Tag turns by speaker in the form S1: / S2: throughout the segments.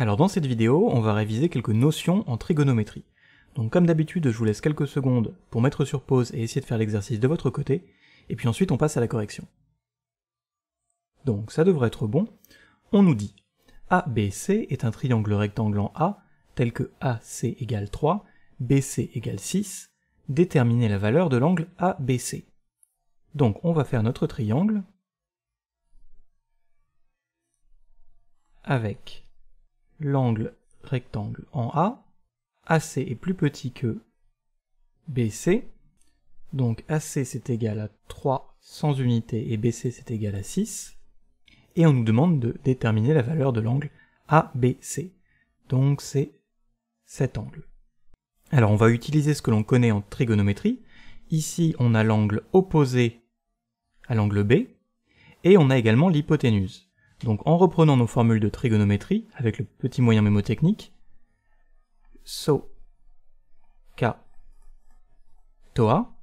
S1: Alors dans cette vidéo, on va réviser quelques notions en trigonométrie. Donc comme d'habitude, je vous laisse quelques secondes pour mettre sur pause et essayer de faire l'exercice de votre côté, et puis ensuite on passe à la correction. Donc ça devrait être bon. On nous dit ABC est un triangle rectangle en A tel que AC égale 3, BC égale 6, déterminer la valeur de l'angle ABC. Donc on va faire notre triangle avec l'angle rectangle en A, AC est plus petit que BC, donc AC c'est égal à 3 sans unité et BC c'est égal à 6, et on nous demande de déterminer la valeur de l'angle ABC, donc c'est cet angle. Alors on va utiliser ce que l'on connaît en trigonométrie, ici on a l'angle opposé à l'angle B, et on a également l'hypoténuse. Donc en reprenant nos formules de trigonométrie avec le petit moyen mémotechnique, so, k, toa,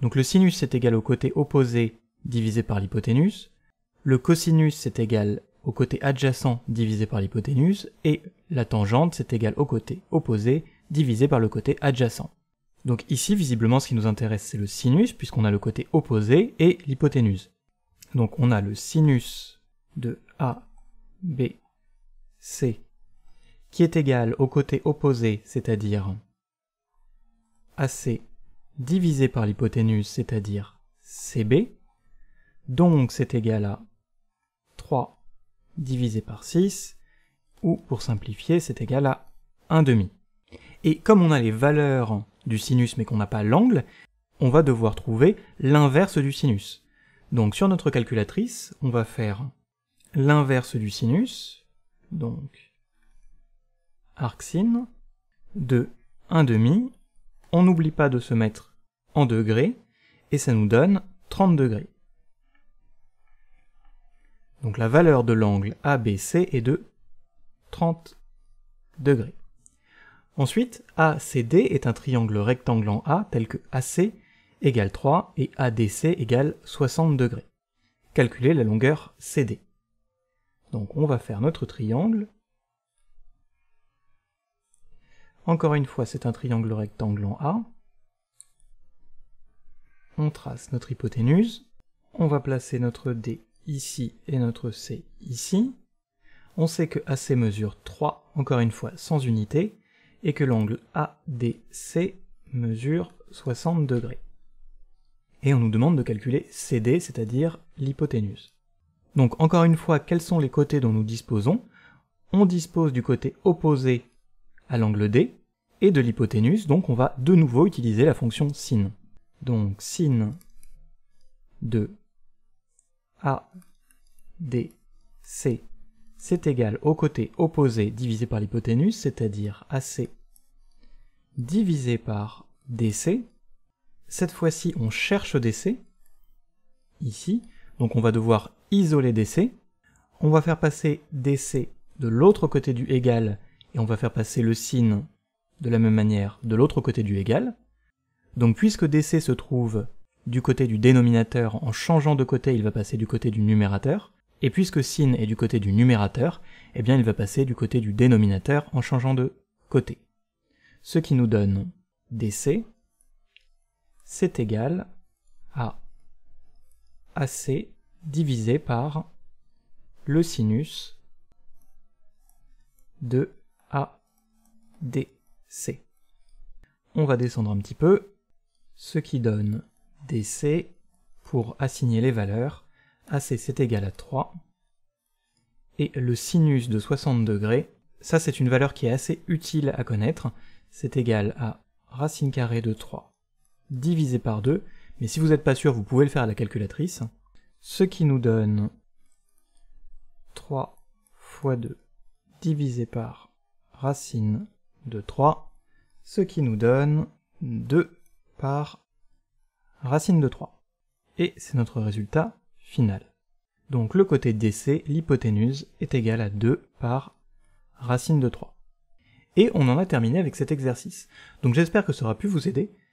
S1: donc le sinus est égal au côté opposé divisé par l'hypoténuse, le cosinus c'est égal au côté adjacent divisé par l'hypoténuse, et la tangente c'est égal au côté opposé divisé par le côté adjacent. Donc ici, visiblement, ce qui nous intéresse, c'est le sinus, puisqu'on a le côté opposé et l'hypoténuse. Donc on a le sinus de A, B, C, qui est égal au côté opposé, c'est-à-dire AC divisé par l'hypoténuse, c'est-à-dire CB, donc c'est égal à 3 divisé par 6, ou pour simplifier, c'est égal à 1 demi. Et comme on a les valeurs du sinus mais qu'on n'a pas l'angle, on va devoir trouver l'inverse du sinus. Donc sur notre calculatrice, on va faire l'inverse du sinus, donc arcsine, de 1 demi. On n'oublie pas de se mettre en degrés, et ça nous donne 30 degrés. Donc la valeur de l'angle ABC est de 30 degrés. Ensuite, ACD est un triangle rectangle en A tel que AC égale 3 et ADC égale 60 degrés. Calculez la longueur CD. Donc on va faire notre triangle. Encore une fois, c'est un triangle rectangle en A. On trace notre hypoténuse. On va placer notre D ici et notre C ici. On sait que AC mesure 3, encore une fois sans unité, et que l'angle ADC mesure 60 degrés. Et on nous demande de calculer CD, c'est-à-dire l'hypoténuse. Donc encore une fois, quels sont les côtés dont nous disposons On dispose du côté opposé à l'angle D et de l'hypoténuse, donc on va de nouveau utiliser la fonction sin. Donc sin de A, D, C, c'est égal au côté opposé divisé par l'hypoténuse, c'est-à-dire AC divisé par DC. Cette fois-ci, on cherche DC, ici, donc on va devoir isoler DC. On va faire passer DC de l'autre côté du égal et on va faire passer le sin de la même manière de l'autre côté du égal. Donc puisque DC se trouve du côté du dénominateur, en changeant de côté, il va passer du côté du numérateur. Et puisque sin est du côté du numérateur, eh bien il va passer du côté du dénominateur en changeant de côté. Ce qui nous donne dc, c'est égal AC divisé par le sinus de ADC. On va descendre un petit peu, ce qui donne DC pour assigner les valeurs. AC c'est égal à 3. Et le sinus de 60 degrés, ça c'est une valeur qui est assez utile à connaître, c'est égal à racine carrée de 3 divisé par 2, mais si vous n'êtes pas sûr, vous pouvez le faire à la calculatrice. Ce qui nous donne 3 fois 2 divisé par racine de 3, ce qui nous donne 2 par racine de 3. Et c'est notre résultat final. Donc le côté DC, l'hypoténuse, est égal à 2 par racine de 3. Et on en a terminé avec cet exercice. Donc j'espère que ça aura pu vous aider.